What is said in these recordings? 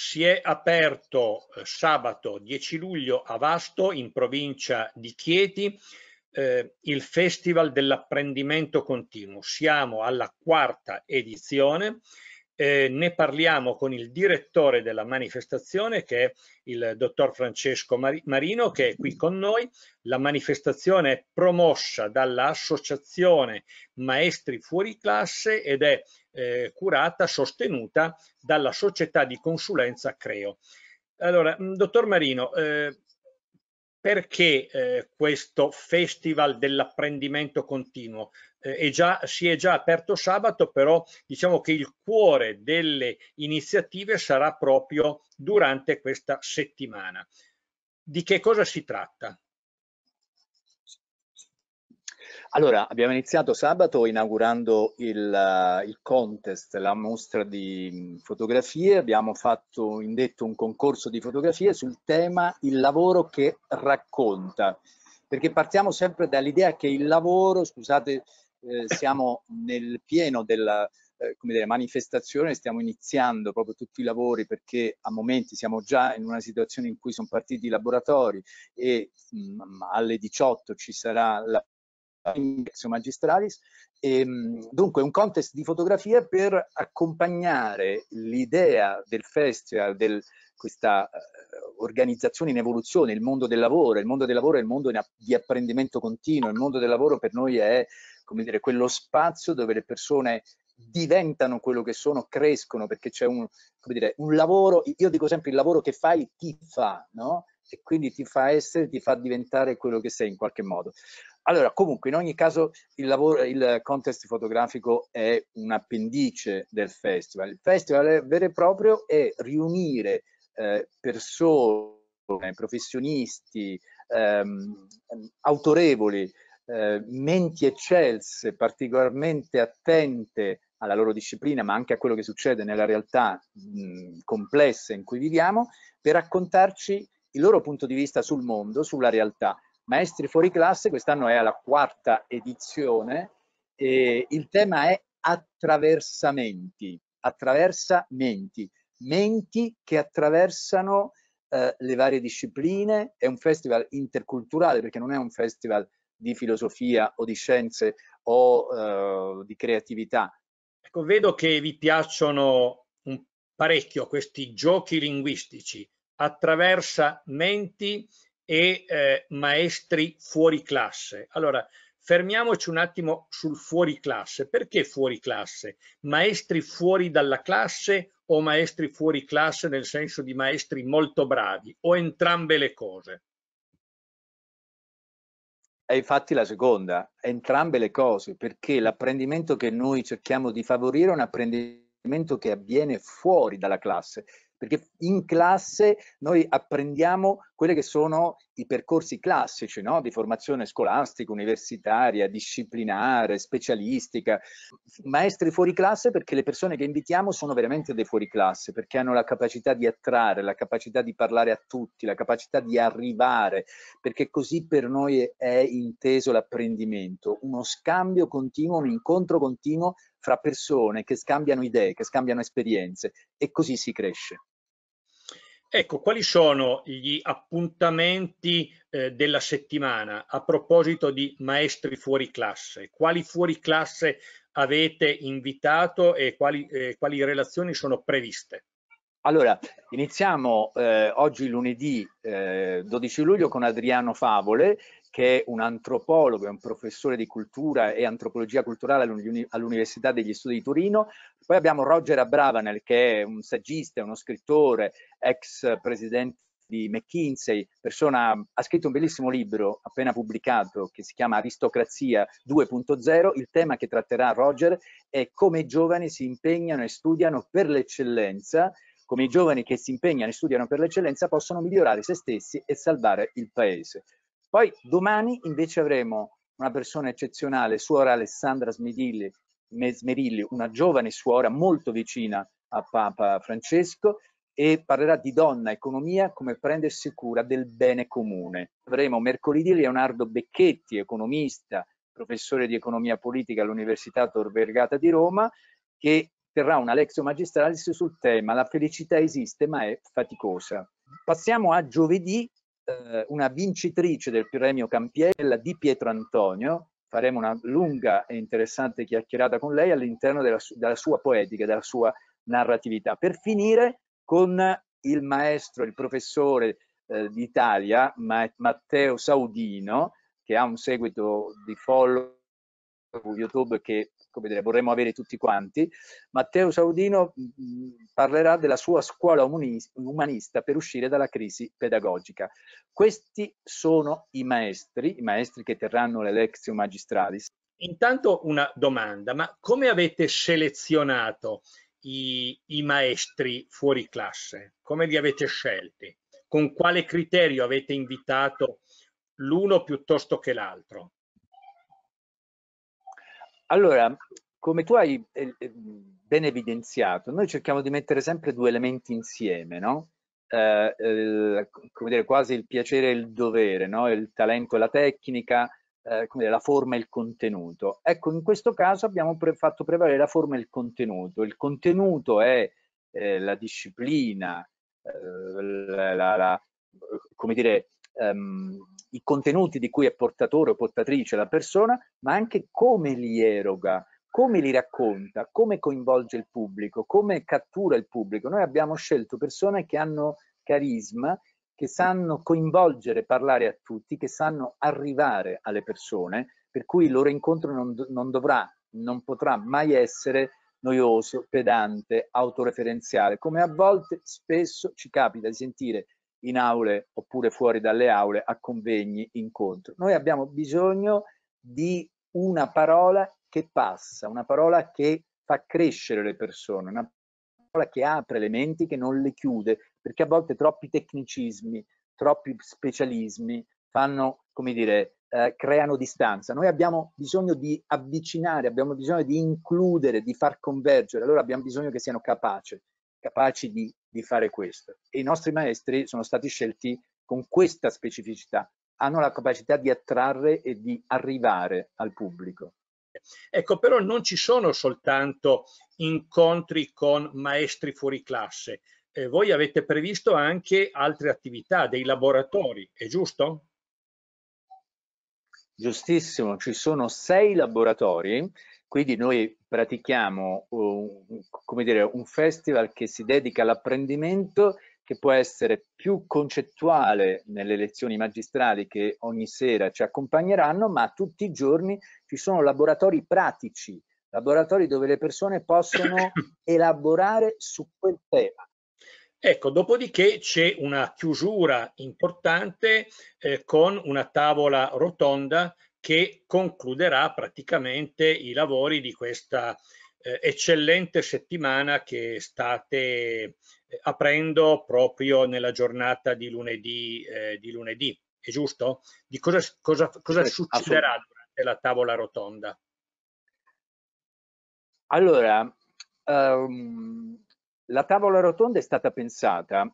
si è aperto eh, sabato 10 luglio a Vasto in provincia di Chieti eh, il Festival dell'apprendimento continuo. Siamo alla quarta edizione eh, ne parliamo con il direttore della manifestazione che è il dottor Francesco Marino che è qui con noi. La manifestazione è promossa dall'associazione Maestri Fuori Classe ed è eh, curata, sostenuta dalla società di consulenza Creo. Allora, mm, dottor Marino, eh, perché eh, questo festival dell'apprendimento continuo? eh, già, si è già aperto sabato, però diciamo che il cuore delle iniziative sarà proprio durante questa settimana. Di che cosa si tratta? Allora, abbiamo iniziato sabato inaugurando il, eh, il, contest, la mostra di mm, fotografie, abbiamo fatto indetto un concorso di fotografie sul tema il lavoro che racconta, perché partiamo sempre dall'idea che il lavoro, scusate eh, siamo nel pieno della eh, come dire, manifestazione, stiamo iniziando proprio tutti i lavori perché a momenti siamo già in una situazione in cui sono partiti i laboratori e mh, mm, alle 18 ci sarà la Index Magistralis. E, ehm, dunque, un contest di fotografia per accompagnare l'idea del festival, di questa uh, organizzazione in evoluzione, il mondo del lavoro, il mondo del lavoro è il mondo di apprendimento continuo, il mondo del lavoro per noi è come dire, quello spazio dove le persone diventano quello che sono, crescono, perché c'è un, dire, un lavoro, io dico sempre il lavoro che fai ti fa, no? E quindi ti fa essere, ti fa diventare quello che sei in qualche modo. Allora, comunque, in ogni caso, il, lavoro, il contest fotografico è un appendice del festival. Il festival è vero e proprio è riunire eh, persone, professionisti, ehm, autorevoli, eh, menti eccelse, particolarmente attente alla loro disciplina, ma anche a quello che succede nella realtà mh, complessa in cui viviamo, per raccontarci il loro punto di vista sul mondo, sulla realtà. Maestri fuori classe, quest'anno è alla quarta edizione, e il tema è attraversamenti, attraversamenti, menti, che attraversano eh, le varie discipline, è un festival interculturale perché non è un festival di filosofia o di scienze o eh, di creatività. Ecco, vedo che vi piacciono un, parecchio questi giochi linguistici attraversa menti e eh, maestri fuori classe. Allora, fermiamoci un attimo sul fuori classe. Perché fuori classe? Maestri fuori dalla classe o maestri fuori classe nel senso di maestri molto bravi o entrambe le cose? è infatti la seconda, entrambe le cose, perché l'apprendimento che noi cerchiamo di favorire è un apprendimento che avviene fuori dalla classe, perché in classe noi apprendiamo quelle che sono i percorsi classici no? di formazione scolastica, universitaria, disciplinare, specialistica, maestri fuori classe perché le persone che invitiamo sono veramente dei fuori classe, perché hanno la capacità di attrarre, la capacità di parlare a tutti, la capacità di arrivare, perché così per noi è inteso l'apprendimento, uno scambio continuo, un incontro continuo fra persone che scambiano idee, che scambiano esperienze e così si cresce. Ecco, quali sono gli appuntamenti eh, della settimana a proposito di maestri fuori classe? Quali fuori classe avete invitato e quali, eh, quali relazioni sono previste? Allora, iniziamo eh, oggi lunedì eh, 12 luglio con Adriano Favole, che è un antropologo, è un professore di cultura e antropologia culturale all'Università degli Studi di Torino. Poi abbiamo Roger Abravanel, che è un saggista, uno scrittore, ex presidente di McKinsey, persona, ha scritto un bellissimo libro appena pubblicato che si chiama Aristocrazia 2.0. Il tema che tratterà Roger è come i giovani si impegnano e studiano per l'eccellenza come i giovani che si impegnano e studiano per l'eccellenza possono migliorare se stessi e salvare il paese. Poi domani invece avremo una persona eccezionale, suora Alessandra Smedilli, Mesmerilli, una giovane suora molto vicina a Papa Francesco e parlerà di donna, economia, come prendersi cura del bene comune. Avremo mercoledì Leonardo Becchetti, economista, professore di economia politica all'Università Tor Vergata di Roma, che terrà una lexio magistralis sul tema La felicità esiste ma è faticosa. Passiamo a giovedì, eh, una vincitrice del premio Campiella di Pietro Antonio, faremo una lunga e interessante chiacchierata con lei all'interno della, della sua poetica, della sua narratività. Per finire con il maestro, il professore eh, d'Italia, Ma Matteo Saudino, che ha un seguito di follow su YouTube che come dire, vorremmo avere tutti quanti, Matteo Saudino mm, mm, parlerà della sua scuola umanista per uscire dalla crisi pedagogica. Questi sono i maestri, i maestri che terranno le lezioni magistralis. Intanto una domanda, ma come avete selezionato i, i maestri fuori classe? Come li avete scelti? Con quale criterio avete invitato l'uno piuttosto che l'altro? Allora, come tu hai eh, eh, ben evidenziato, noi cerchiamo di mettere sempre due elementi insieme, no? Eh, eh, come dire, quasi il piacere e il dovere, no? il talento e la tecnica, eh, come dire, la forma e il contenuto. Ecco, in questo caso abbiamo pre fatto prevalere la forma e il contenuto. Il contenuto è eh, la disciplina, la, la, come dire, ehm, i contenuti di cui è portatore o portatrice la persona, ma anche come li eroga, come li racconta, come coinvolge il pubblico, come cattura il pubblico. Noi abbiamo scelto persone che hanno carisma, che sanno coinvolgere, parlare a tutti, che sanno arrivare alle persone, per cui il loro incontro non, non dovrà, non potrà mai essere noioso, pedante, autoreferenziale, come a volte spesso ci capita di sentire in aule oppure fuori dalle aule a convegni, incontri. Noi abbiamo bisogno di una parola che passa, una parola che fa crescere le persone, una parola che apre le menti, che non le chiude, perché a volte troppi tecnicismi, troppi specialismi fanno, come dire, eh, creano distanza. Noi abbiamo bisogno di avvicinare, abbiamo bisogno di includere, di far convergere, allora abbiamo bisogno che siano capaci capaci di, di fare questo. E i nostri maestri sono stati scelti con questa specificità, hanno la capacità di attrarre e di arrivare al pubblico. Ecco, però non ci sono soltanto incontri con maestri fuori classe, eh, voi avete previsto anche altre attività, dei laboratori, è giusto? Giustissimo, ci sono sei laboratori quindi noi pratichiamo uh, un, dire, un festival che si dedica all'apprendimento che può essere più concettuale nelle lezioni magistrali che ogni sera ci accompagneranno, ma tutti i giorni ci sono laboratori pratici, laboratori dove le persone possono elaborare su quel tema. Ecco, dopodiché c'è una chiusura importante eh, con una tavola rotonda che concluderà praticamente i lavori di questa eh, eccellente settimana che state eh, aprendo proprio nella giornata di lunedì. Eh, di lunedì. È giusto? Di cosa, cosa, cosa sì, succederà durante la tavola rotonda? Allora, um, la tavola rotonda è stata pensata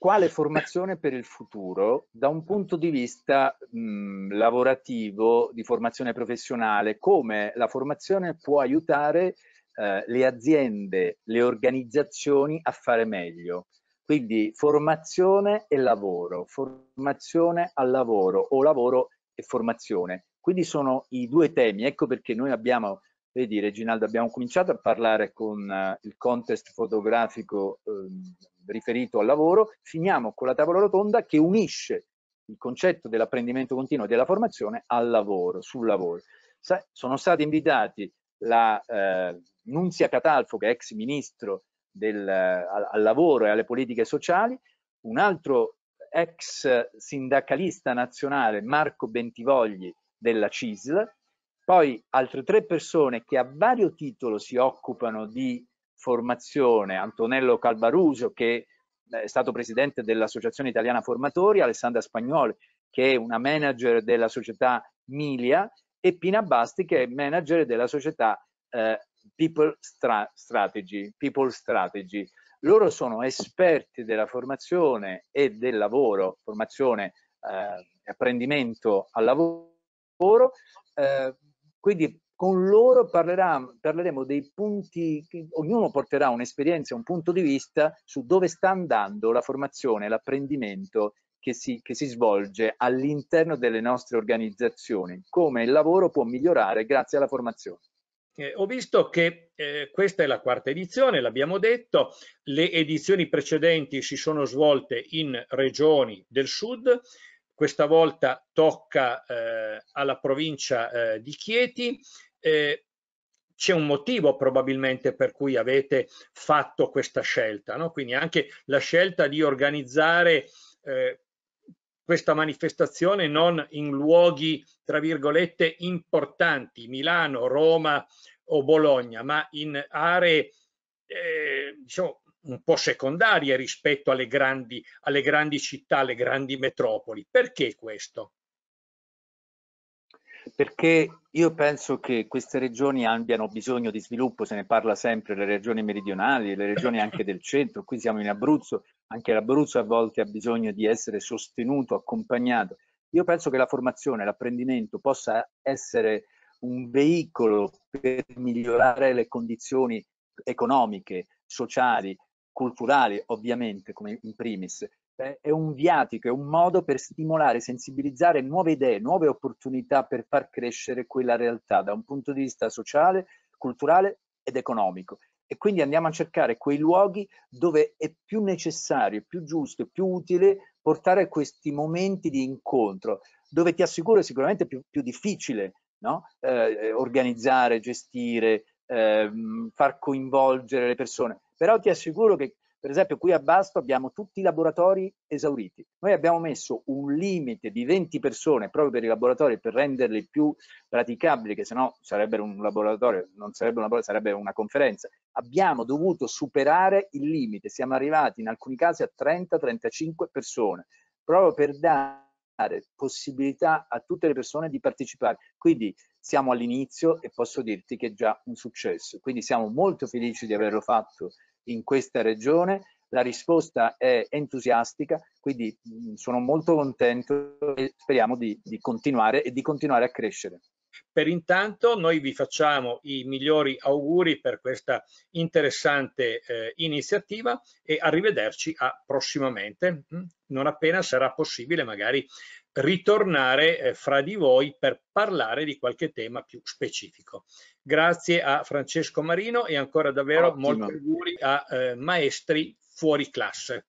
quale formazione per il futuro da un punto di vista mh, lavorativo, di formazione professionale, come la formazione può aiutare eh, le aziende, le organizzazioni a fare meglio. Quindi formazione e lavoro, formazione al lavoro o lavoro e formazione. Quindi sono i due temi, ecco perché noi abbiamo Vedi Reginaldo, abbiamo cominciato a parlare con uh, il contest fotografico um, riferito al lavoro, finiamo con la tavola rotonda che unisce il concetto dell'apprendimento continuo e della formazione al lavoro, sul lavoro. Sa sono stati invitati la eh, Nunzia Catalfo, che è ex ministro del, eh, al, al lavoro e alle politiche sociali, un altro ex sindacalista nazionale, Marco Bentivogli della CISL, poi altre tre persone che a vario titolo si occupano di formazione, Antonello Calvaruso che eh, è stato presidente dell'Associazione Italiana Formatori, Alessandra Spagnoli che è una manager della società Milia e Pina Basti che è manager della società eh, People Stra Strategy, People Strategy. Loro sono esperti della formazione e del lavoro, formazione, eh, apprendimento al lavoro, eh, quindi con loro parlerà, parleremo dei punti, ognuno porterà un'esperienza, un punto di vista su dove sta andando la formazione, l'apprendimento che si, che si svolge all'interno delle nostre organizzazioni, come il lavoro può migliorare grazie alla formazione. Eh, ho visto che eh, questa è la quarta edizione, l'abbiamo detto, le edizioni precedenti si sono svolte in regioni del sud, questa volta tocca eh, alla provincia eh, di Chieti. Eh, c'è un motivo probabilmente per cui avete fatto questa scelta, no? quindi anche la scelta di organizzare eh, questa manifestazione non in luoghi, tra virgolette, importanti, Milano, Roma o Bologna, ma in aree eh, diciamo, un po' secondarie rispetto alle grandi, alle grandi città, alle grandi metropoli. Perché questo? Perché io penso che queste regioni abbiano bisogno di sviluppo, se ne parla sempre, le regioni meridionali, le regioni anche del centro, qui siamo in Abruzzo, anche l'Abruzzo a volte ha bisogno di essere sostenuto, accompagnato. Io penso che la formazione, l'apprendimento possa essere un veicolo per migliorare le condizioni economiche, sociali culturali ovviamente come in primis, eh, è un viatico, è un modo per stimolare, sensibilizzare nuove idee, nuove opportunità per far crescere quella realtà da un punto di vista sociale, culturale ed economico. E quindi andiamo a cercare quei luoghi dove è più necessario, più giusto, più utile portare questi momenti di incontro, dove ti assicuro è sicuramente più, più difficile no? eh, eh organizzare, gestire, eh, far coinvolgere le persone però ti assicuro che per esempio qui a Basto abbiamo tutti i laboratori esauriti. Noi abbiamo messo un limite di 20 persone proprio per i laboratori per renderli più praticabili, che sennò sarebbe un laboratorio, non sarebbe un laboratorio, sarebbe una conferenza. Abbiamo dovuto superare il limite, siamo arrivati in alcuni casi a 30-35 persone, proprio per dare possibilità a tutte le persone di partecipare. Quindi siamo all'inizio e posso dirti che è già un successo. Quindi siamo molto felici di averlo fatto in questa regione. La risposta è entusiastica, quindi sono molto contento e speriamo di, di continuare e di continuare a crescere. Per intanto noi vi facciamo i migliori auguri per questa interessante eh, iniziativa e arrivederci a prossimamente, mm? non appena sarà possibile magari ritornare eh, fra di voi per parlare di qualche tema più specifico. Grazie a Francesco Marino e ancora davvero Ottimo. molti auguri a eh, maestri fuori classe.